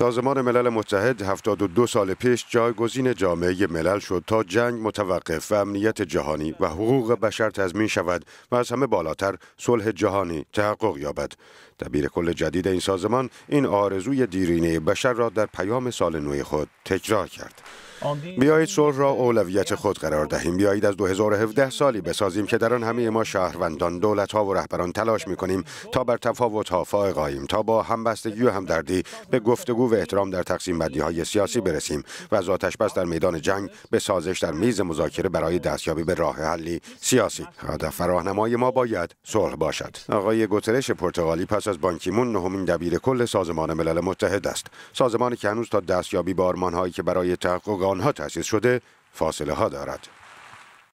سازمان ملل متحد 72 سال پیش جایگزین جامعه ملل شد تا جنگ متوقف و امنیت جهانی و حقوق بشر تضمین شود و از همه بالاتر صلح جهانی تحقق یابد. دبیر کل جدید این سازمان این آرزوی دیرینه بشر را در پیام سال نو خود تکرار کرد. بیایید صلح را اولویت خود قرار دهیم بیایید از 2017 سالی بسازیم که در آن همه ما شهروندان دولت ها و رهبران تلاش می کنیم تا بر تفاوت ها فائق تا با همبستگی و همدردی به گفتگو و احترام در تقسیم بندی های سیاسی برسیم و از آتش بس در میدان جنگ به سازش در میز مذاکره برای دستیابی به راه حلی سیاسی هدف راهنمای ما باید صلح باشد آقای گوترش پرتغالی پس از بانکیمون نهمین دبیر کل سازمان ملل متحد است سازمانی که هنوز تا دستیابی به هایی که برای تحقق آنها تأسیس شده فاصله ها دارد.